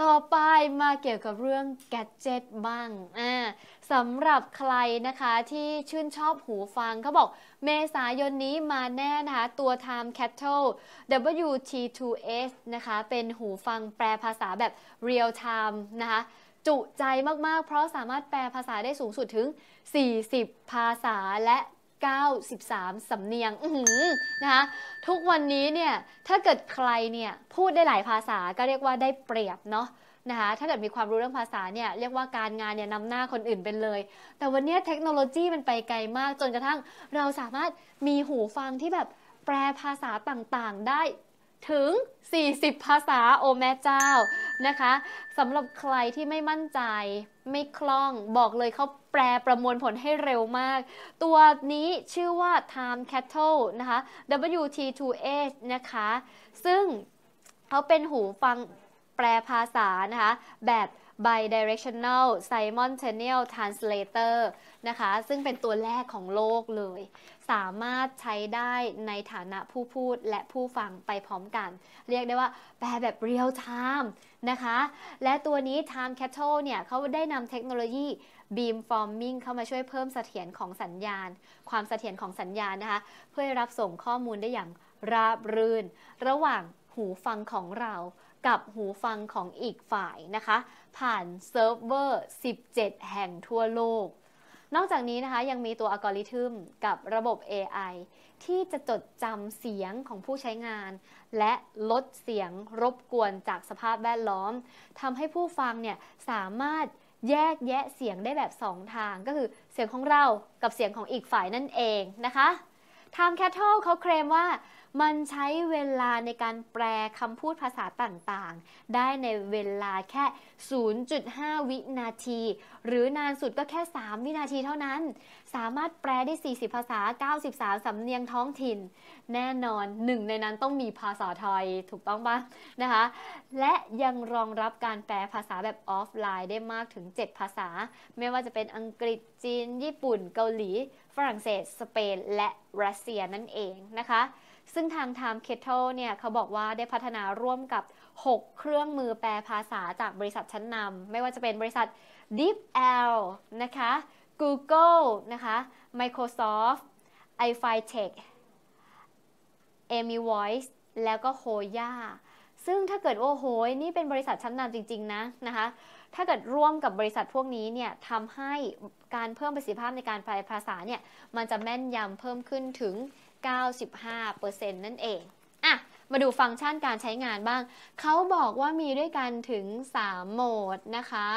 ต่อไปมาเกี่ยวกับเรื่องแกจิตบ้างอ่าสำหรับใครนะคะที่ชื่นชอบหูฟังเขาบอกเมษายนนี้มาแน่นะคะตัว Time Cattle WT2S นะคะเป็นหูฟังแปลภาษาแบบ Real Time นะคะจุใจมากๆ เพราะสามารถแปลภาษาได้สูงสุดถึง 40 ภาษาและ93สำเนียงนะคะทุกวันนี้เนี่ย ถ้าเกิดใครเนี่ยพูดได้หลายภาษาก็เรียกว่าได้เปรียบเนาะ นะคะถ้าเกิดมีความรู้เรื่องภาษาเนี่ย เรียกว่าการงานเนี่ยนำหน้าคนอื่นเป็นเลย แต่วันนี้เทคโนโลยีมันไปไกลมากจนกระทั่งเราสามารถมีหูฟังที่แบบแปลภาษาต่างๆได้ถึง 40 ภาษา โอแม่เจ้า นะคะสำหรับใครที่ไม่มั่นใจไม่คล่อง บอกเลยเขาแปลประมวลผลให้เร็วมาก ตัวนี้ชื่อว่า Time Cattle นะคะ WT2H นะคะ ซึ่งเขาเป็นหูฟังแปลภาษานะคะ แบบ Bidirectional Simultaneous Translator นะคะ ซึ่งเป็นตัวแรกของโลกเลย สามารถใช้ได้ในฐานะผู้พูดและผู้ฟังไปพร้อมกัน เรียกได้ว่าแปลแบบเรียลไทม์นะคะ และตัวนี้ Time c a s u l e เนี่ย เขาได้นำเทคโนโลยี Beam Forming เข้ามาช่วยเพิ่มเสถียรของสัญญาณ ความเสถียรของสัญญาณนะคะ เพื่อรับส่งข้อมูลได้อย่างราบรื่น ระหว่างหูฟังของเรากับหูฟังของอีกฝ่ายนะคะ ผ่านเซิร์ฟเวอร์ 17 แห่งทั่วโลก นอกจากนี้นะคะยังมีตัวอัลกอริทึมกับระบบ AI ที่จะจดจำเสียงของผู้ใช้งาน และลดเสียงรบกวนจากสภาพแวดล้อมทำให้ผู้ฟังเนี่ย สามารถแยกแยะเสียงได้แบบสองทาง ก็คือเสียงของเรากับเสียงของอีกฝ่ายนั่นเองนะคะทางแคทเทิลเขาเคลมว่ามันใช้เวลาในการแปลคำพูดภาษาต่างๆ ได้ในเวลาแค่ 0.5 วินาที หรือนานสุดก็แค่ 3 วินาทีเท่านั้น สามารถแปลได้ 40 ภาษา 93 สำเนียงท้องถิ่น แน่นอนหนึ่งในนั้นต้องมีภาษาไทยถูกต้องปะนะคะ และยังรองรับการแปลภาษาแบบออฟไลน์ได้มากถึง 7 ภาษา ไม่ว่าจะเป็นอังกฤษจีน ญี่ปุ่น เกาหลี ฝรั่งเศส สเปน และรัสเซียนั่นเองนะคะซึ่งทาง Time Kettle เนี่ย เขาบอกว่าได้พัฒนาร่วมกับ 6 เครื่องมือแปลภาษาจากบริษัทชั้นนำ ไม่ว่าจะเป็นบริษัท DeepL นะคะ Google นะคะ Microsoft iFi Tech Amy Voice แล้วก็โฮย่าซึ่งถ้าเกิดโอ้โห นี่เป็นบริษัทชั้นนำจริง ๆ นะนะคะ ถ้าเกิดร่วมกับบริษัทพวกนี้เนี่ยทำให้การเพิ่มประสิทธิภาพในการแปลภาษาเนี่ยมันจะแม่นยำเพิ่มขึ้นถึง95%นั่นเอง อ่ะ มาดูฟังก์ชันการใช้งานบ้าง เขาบอกว่ามีด้วยกันถึง 3 โหมดนะคะ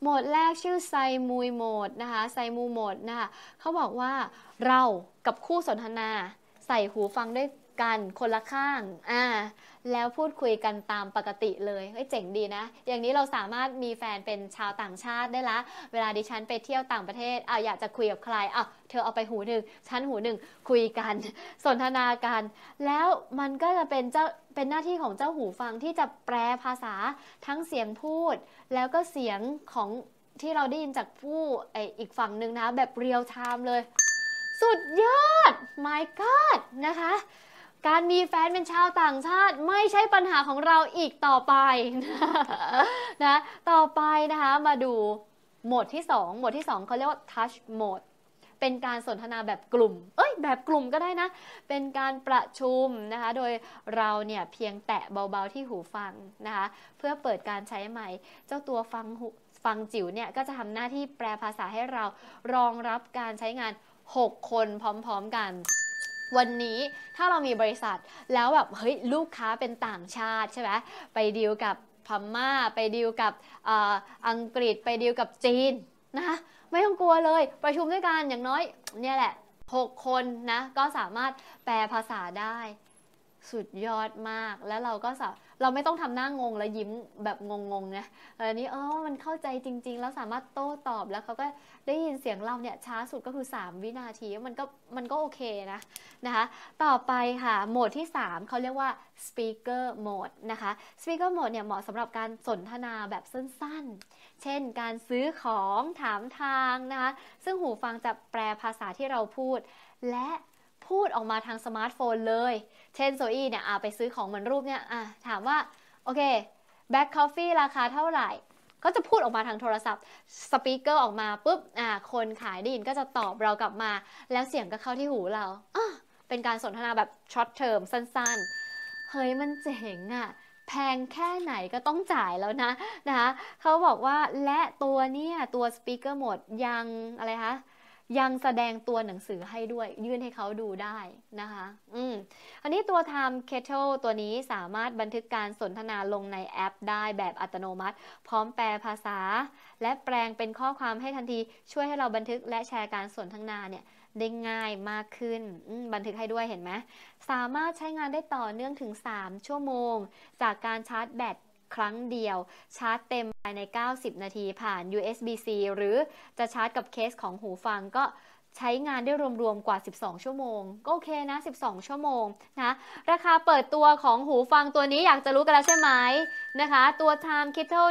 โหมดแรกชื่อไซมูยโหมดนะคะ ไซมูโหมดนะคะ เขาบอกว่าเรากับคู่สนทนาใส่หูฟังด้วยกันคนละข้าง อ่า แล้วพูดคุยกันตามปกติเลยเฮ้ยเจ๋งดีนะ อย่างนี้เราสามารถมีแฟนเป็นชาวต่างชาติได้ละ เวลาดิฉันไปเที่ยวต่างประเทศเอาอยากจะคุยกับใครเอาเธอเอาไปหูหนึ่งฉันหูหนึ่งคุยกัน สนทนากัน แล้วมันก็จะเป็นเจ้า เป็นหน้าที่ของเจ้าหูฟังที่จะแปลภาษาทั้งเสียงพูด แล้วก็เสียงของที่เราได้ยินจากผู้ไออีกฝั่งหนึ่งนะ แบบเรียลไทม์เลย สุดยอด my god นะคะ การมีแฟนเป็นชาวต่างชาติไม่ใช่ปัญหาของเราอีกต่อไปนะต่อไปนะคะมาดู โหมดที่2โหมดที่2เขาเรียกว่า touch mode เป็นการสนทนาแบบกลุ่มเอ้ยแบบกลุ่มก็ได้นะเป็นการประชุมนะคะโดยเราเนี่ย เพียงแตะเบาๆที่หูฟังนะคะเพื่อเปิดการใช้ไม่เจ้าตัวฟังหูฟังจิ๋วเนี่ย ก็จะทำหน้าที่แปลภาษาให้เรารองรับการใช้งาน 6 คนพร้อมๆกันวันนี้ถ้าเรามีบริษัทแล้วแบบ เฮ้ย ลูกค้าเป็นต่างชาติใช่ไหมไปดีลกับพม่า ไปดีลกับออังกฤษไปดีลกับจีนนะคะไม่ต้องกลัวเลยประชุมด้วยกันอย่างน้อยเนี่ยแหละ 6 คนนะ ก็สามารถแปลภาษาได้สุดยอดมาก แล้วเราก็สาเราไม่ต้องทำหน้างงแล้วยิ้มแบบงงๆนะอันนี้เออมันเข้าใจจริงๆ แล้วสามารถโต้ตอบแล้วเขาก็ได้ยินเสียงเราเนี่ยช้าสุดก็คือ 3 วินาที มันก็มันก็โอเคนะนะคะ ต่อไปค่ะโหมดที่ 3 เขาเรียกว่า speaker mode นะคะ speaker mode เนี่ยเหมาะสำหรับการสนทนาแบบสั้นๆ เช่นการซื้อของถามทางนะคะ ซึ่งหูฟังจะแปลภาษาที่เราพูดและพูดออกมาทางสมาร์ทโฟนเลย เช่นโซอี้เนี่ยไปซื้อของเหมือนรูปเนี่ย ถามว่าโอเคแบ็คคอฟฟี่ราคาเท่าไหร่ ก็จะพูดออกมาทางโทรศัพท์ สปีกเกอร์ออกมาปุ๊บคนขายได้ยินก็จะตอบเรากลับมา แล้วเสียงก็เข้าที่หูเรา เป็นการสนทนาแบบช็อตเทอมสั้นๆ เฮ้ยมันเจ๋งอะ่ะแพงแค่ไหนก็ต้องจ่ายแล้วนะ นะคะเขาบอกว่าและตัวเนี่ยตัวสปีกเกอร์หมดยังอะไรคะยังแสดงตัวหนังสือให้ด้วยยื่นให้เขาดูได้นะคะ อืมอันนี้ตัว Time Kettle ตัวนี้สามารถบันทึกการสนทนาลงในแอปได้แบบอัตโนมัติ พร้อมแปลภาษา และแปลงเป็นข้อความให้ทันทีช่วยให้เราบันทึกและแชร์การสนทนาเนี่ย ได้ง่ายมากขึ้นบันทึกให้ด้วยเห็นไหมสามารถใช้งานได้ต่อเนื่องถึง 3 ชั่วโมง จากการชาร์จแบตครั้งเดียวชาร์จเต็มภายใน 90 นาทีผ่าน USB-C หรือจะชาร์จกับเคสของหูฟังก็ใช้งานได้รวมๆกว่า 12 ชั่วโมง ก็โอเคนะ 12 ชั่วโมงนะราคาเปิดตัวของหูฟังตัวนี้อยากจะรู้กันแล้วใช่ไหมนะคะตัว Time Kittle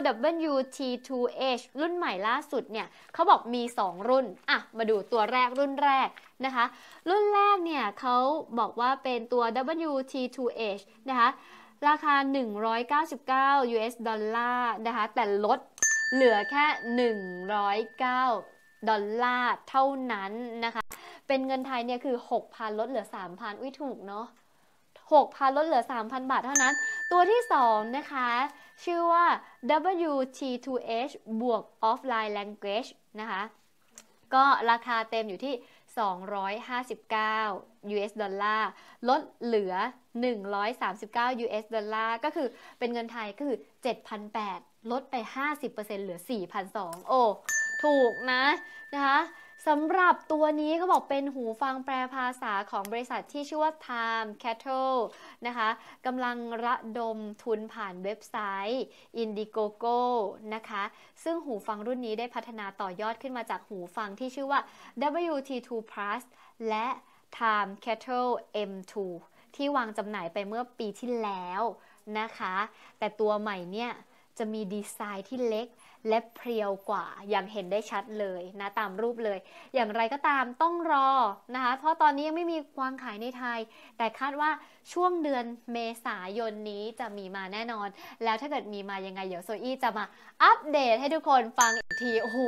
WT2H รุ่นใหม่ล่าสุดเนี่ยเขาบอกมี 2 รุ่นอ่ะมาดูตัวแรกรุ่นแรกนะคะ รุ่นแรกเนี่ยเขาบอกว่าเป็นตัว WT2H นะคะราคา 199 US ดอลลาร์นะคะ แต่ลดเหลือแค่ 109ดอลลาร์เท่านั้นนะคะ เป็นเงินไทยเนี่ยคือ 6,000 ลดเหลือ 3,000อุ้ยถูกเนาะ6,000 ลดเหลือ 3,000 บาทเท่านั้น ตัวที่ 2 นะคะ ชื่อว่า WT2H บวก Offline Language นะคะ ก็ราคาเต็มอยู่ที่2 5 9 US ดอลลาร์ลดเหลือ 139 US ดอลลาร์ก็คือเป็นเงินไทยก็คือ 7,800 ลดไป 50%เหลือ 4,200 โอ้ถูกนะนะคะสำหรับตัวนี้เขาบอกเป็นหูฟังแปลภาษาของบริษัทที่ชื่อว่า Time Cattle นะคะกำลังระดมทุนผ่านเว็บไซต์ Indiegogo นะคะ ซึ่งหูฟังรุ่นนี้ได้พัฒนาต่อยอดขึ้นมาจากหูฟังที่ชื่อว่า WT2 Plus และ Time Cattle M2 ที่วางจำหน่ายไปเมื่อปีที่แล้วนะคะ แต่ตัวใหม่เนี่ยจะมีดีไซน์ที่เล็กและเพรียวกว่าอย่างเห็นได้ชัดเลยนะ ตามรูปเลย อย่างไรก็ตามต้องรอนะคะ เพราะตอนนี้ยังไม่มีวางขายในไทย แต่คาดว่าช่วงเดือนเมษายนนี้จะมีมาแน่นอน แล้วถ้าเกิดมีมายังไง เดี๋ยวโซอี้จะมาอัปเดตให้ทุกคนฟังอีกทีโอ้โห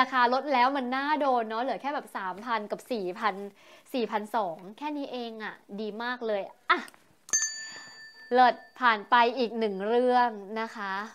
ราคาลดแล้วมันน่าโดนเนาะเหลือแค่แบบ 3,000 กับ 4,000 4 0 0แค่นี้เองอะ่ะ ดีมากเลยอ่ะเลิศผ่านไปอีกหนึ่งเรื่องนะคะ